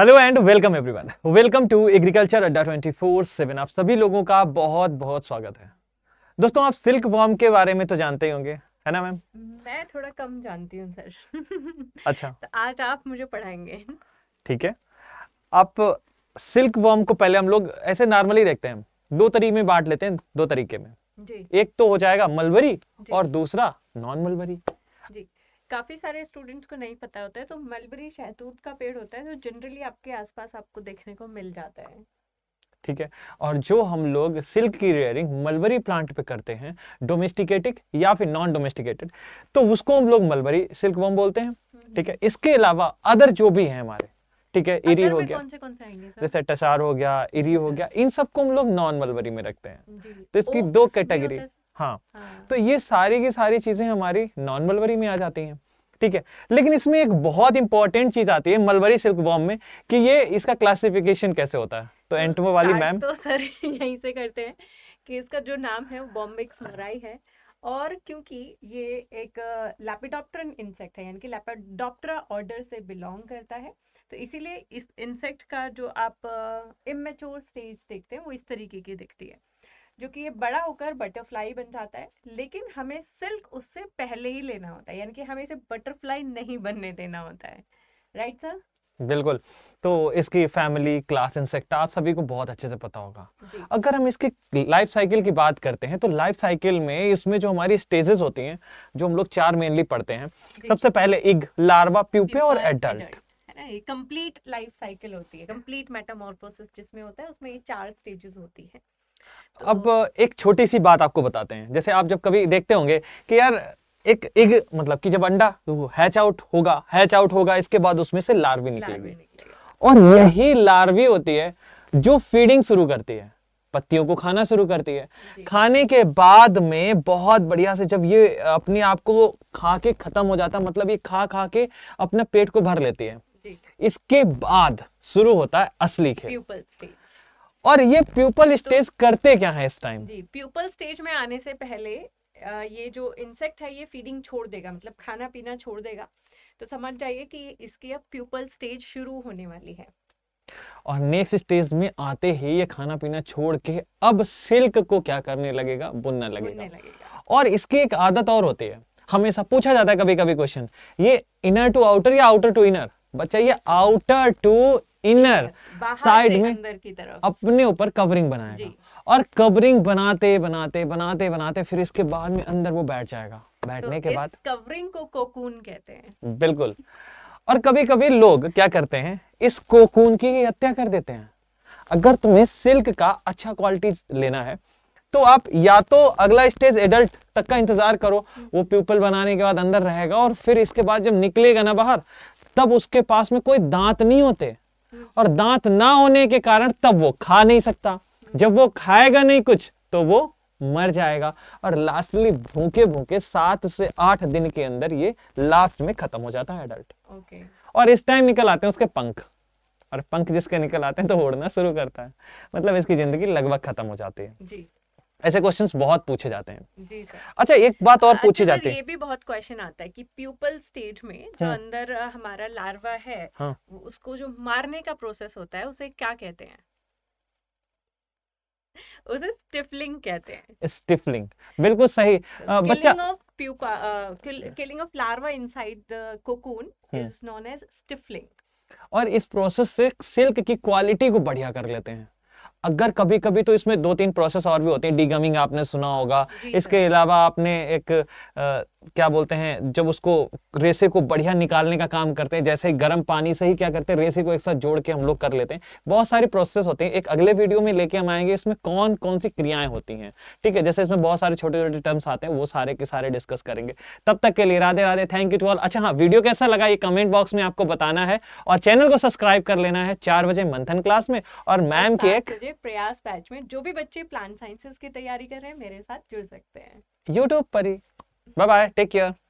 Hello and welcome everyone welcome to Agriculture Adda twenty four seven आप सभी लोगों का बहुत बहुत स्वागत है दोस्तों आप सिल्क वॉर्म के बारे में तो जानते ही होंगे है ना मैम मैं थोड़ा कम जानती हूँ सर अच्छा तो आज आप मुझे पढ़ाएंगे ठीक है आप सिल्क वॉर्म को पहले हम लोग ऐसे नॉर्मली देखते हैं दो तरीके में बांट लेते हैं दो तरीके में जी। एक तो हो जाएगा मलबरी और दूसरा नॉन मलबरी काफ़ी सारे स्टूडेंट्स को नहीं पता होता है तो मलबरी शहतूत का पेड़ होता है जो जनरली आपके आसपास आपको देखने को मिल जाता है ठीक है और जो हम लोग सिल्क की रेयरिंग मलबरी प्लांट पे करते हैं डोमेस्टिकेटिक या फिर नॉन डोमेस्टिकेटेड तो उसको हम लोग मलबरी सिल्क वम बोलते हैं हम्म। ठीक है इसके अलावा अदर जो भी है हमारे ठीक है इरी हो गया कौन से कौन से जैसे टसार हो गया इरी हो गया इन सबको हम लोग नॉन मलबरी में रखते हैं तो इसकी दो कैटेगरी हाँ।, हाँ, तो ये सारी की सारी चीजें हमारी नॉन मलबरी में आ जाती हैं ठीक है लेकिन इसमें एक बहुत इंपॉर्टेंट चीज आती है मलबरी सिल्क वॉर्म में कि ये इसका क्लासिफिकेशन कैसे होता है तो एंटमो तो वाली मैम तो सर यहीं से करते हैं कि इसका जो नाम है वो बॉम्बिक्स मराई है और क्योंकि ये एक लैपिडॉप्टर इंसेक्ट है यानी कि लेपिडोप्टरा ऑर्डर से बिलोंग करता है तो इसीलिए इस इंसेक्ट का जो आप इमेच्योर स्टेज देखते हैं वो इस तरीके की दिखती है जो कि ये बड़ा होकर बटरफ्लाई बन जाता है लेकिन हमें सिल्क उससे पहले ही लेना होता है यानी कि हमें इसे बटरफ्लाई नहीं बनने देना होता है राइट सर बिल्कुल तो इसकी फैमिली क्लास इंसेक्ट आप सभी को बहुत अच्छे से पता होगा अगर हम इसकी लाइफ साइकिल की बात करते हैं तो लाइफ साइकिल में इसमें जो हमारी स्टेजेस होती हैं जो हम लोग चार मेनली पढ़ते हैं सबसे पहले इग लार्वा प्यूपे और एडल्ट कंप्लीट लाइफ साइकिल होती है कंप्लीट मेटामॉर्फोसिस जिसमें होता है उसमें ये चार स्टेजेस होती है तो- अब एक छोटी सी बात आपको बताते हैं जैसे आप जब कभी देखते होंगे कि यार एक इग मतलब कि जब अंडा हैच तो आउट होगा हैच आउट होगा इसके बाद उसमें से लार्वी निकलेगी और यही लार्वी होती है जो फीडिंग शुरू करती है पत्तियों को खाना शुरू करती है खाने के बाद में बहुत बढ़िया से जब ये अपने आप को खा के खत्म हो जाता मतलब ये खा खा के अपना पेट को भर लेती है इसके बाद शुरू होता है असली खेल और ये प्यूपल स्टेज तो, करते क्या है इस टाइम प्यूपल स्टेज में आने से पहले ये जो इंसेक्ट है ये फीडिंग छोड़ देगा मतलब खाना पीना छोड़ देगा तो समझ जाइए कि इसकी अब प्यूपल स्टेज शुरू होने वाली है और नेक्स्ट स्टेज में आते ही ये खाना पीना छोड़ के अब सिल्क को क्या करने लगेगा बुनना लगेगा, बुनने लगेगा। और इसकी एक आदत और होती है हमेशा पूछा जाता है कभी कभी क्वेश्चन ये इनर टू आउटर या आउटर टू इनर बच्चा ये आउटर टू इनर साइड में अंदर की तरफ अपने ऊपर कवरिंग बनाएगा और कवरिंग बनाते बनाते बनाते बनाते फिर इसके बाद में अंदर वो बैठ जाएगा तो बैठने तो के बाद कवरिंग को कोकून कहते हैं बिल्कुल और कभी कभी लोग क्या करते हैं इस कोकून की हत्या कर देते हैं अगर तुम्हें सिल्क का अच्छा क्वालिटी लेना है तो आप या तो अगला स्टेज एडल्ट तक का इंतजार करो वो प्यूपल बनाने के बाद अंदर रहेगा और फिर इसके बाद जब निकलेगा ना बाहर तब उसके पास में कोई दांत नहीं होते और दांत ना होने के कारण तब वो खा नहीं सकता जब वो खाएगा नहीं कुछ तो वो मर जाएगा और लास्टली भूखे भूखे सात से आठ दिन के अंदर ये लास्ट में खत्म हो जाता है एडल्ट okay. और इस टाइम निकल आते हैं उसके पंख और पंख जिसके निकल आते हैं तो उड़ना शुरू करता है मतलब इसकी जिंदगी लगभग खत्म हो जाती है जी ऐसे क्वेश्चंस बहुत पूछे जाते हैं जी सर अच्छा एक बात और पूछी अच्छा, जाती है ये भी बहुत क्वेश्चन आता है कि प्यूपल स्टेज में जो हाँ। अंदर हमारा लार्वा है हाँ। उसको जो मारने का प्रोसेस होता है उसे क्या कहते हैं उसे स्टिफलिंग कहते हैं स्टिफलिंग बिल्कुल सही बच्चा of pupa killing of larva inside the cocoon is known as stifling और इस प्रोसेस से सिल्क की क्वालिटी को बढ़िया कर लेते हैं अगर कभी कभी तो इसमें दो तीन प्रोसेस और भी होते हैं डीगमिंग आपने सुना होगा इसके अलावा आपने एक क्या बोलते हैं जब उसको रेसे को बढ़िया निकालने का काम करते हैं जैसे ही गर्म पानी से ही क्या करते हैं रेसे को एक साथ जोड़ के हम लोग कर लेते हैं बहुत सारे प्रोसेस होते हैं एक अगले वीडियो में लेके हम आएंगे इसमें कौन कौन सी क्रियाएं होती हैं ठीक है जैसे इसमें बहुत सारे छोटे छोटे टर्म्स आते हैं वो सारे के सारे डिस्कस करेंगे तब तक के लिए Radhe Radhe thank you to all अच्छा हाँ वीडियो कैसा लगा ये कमेंट बॉक्स में आपको बताना है और चैनल को सब्सक्राइब कर लेना है चार बजे मंथन क्लास में और मैम के एक प्रयास बैच में जो भी बच्चे प्लांट साइंसेस की तैयारी कर रहे हैं मेरे साथ जुड़ सकते हैं यूट्यूब पर ही Bye bye. Take care.